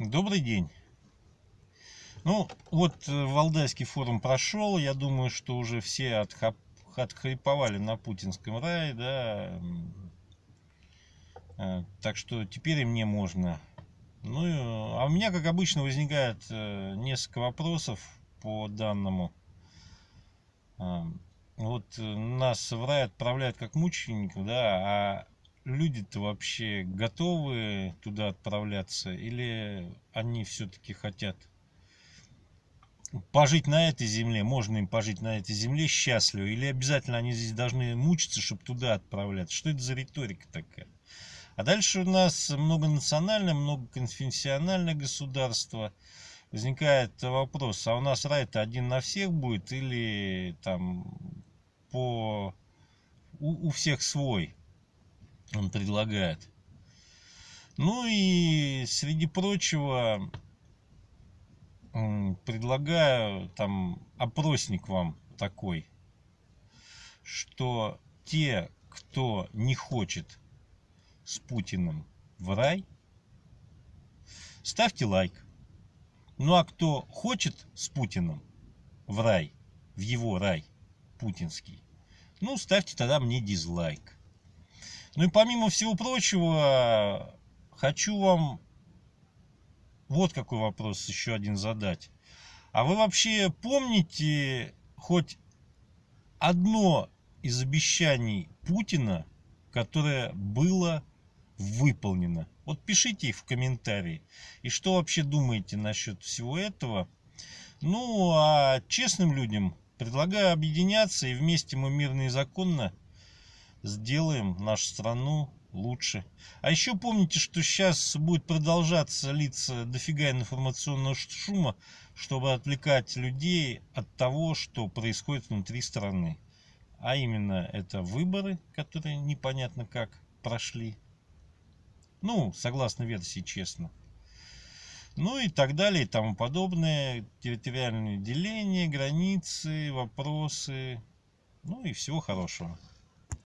Добрый день. Ну, вот э, Валдайский форум прошел. Я думаю, что уже все отхап... отхриповали на путинском рае, да. Э, так что теперь и мне можно. Ну, э, а у меня, как обычно, возникает несколько вопросов по данному. Вот нас в рай отправляют как мучеников, да, а люди-то вообще готовы туда отправляться или они все-таки хотят пожить на этой земле, можно им пожить на этой земле счастливо, или обязательно они здесь должны мучиться, чтобы туда отправляться. Что это за риторика такая? А дальше у нас многонациональное, многоконфессиональное государство. Возникает вопрос, а у нас рай-то один на всех будет или там по... у, у всех свой? он предлагает. Ну и среди прочего предлагаю там опросник вам такой, что те, кто не хочет с Путиным в рай, ставьте лайк. Ну а кто хочет с Путиным в рай, в его рай путинский, ну ставьте тогда мне дизлайк. Ну и помимо всего прочего, хочу вам вот какой вопрос еще один задать. А вы вообще помните хоть одно из обещаний Путина, которое было выполнено? Вот пишите их в комментарии. И что вообще думаете насчет всего этого? Ну, а честным людям предлагаю объединяться и вместе мы мирно и законно сделаем нашу страну лучше. А еще помните, что сейчас будет продолжаться литься дофига информационного шума, чтобы отвлекать людей от того, что происходит внутри страны. А именно это выборы, которые непонятно как прошли. Ну, согласно версии, честно. Ну и так далее и тому подобное. Территориальные деления, границы, вопросы. Ну и всего хорошего.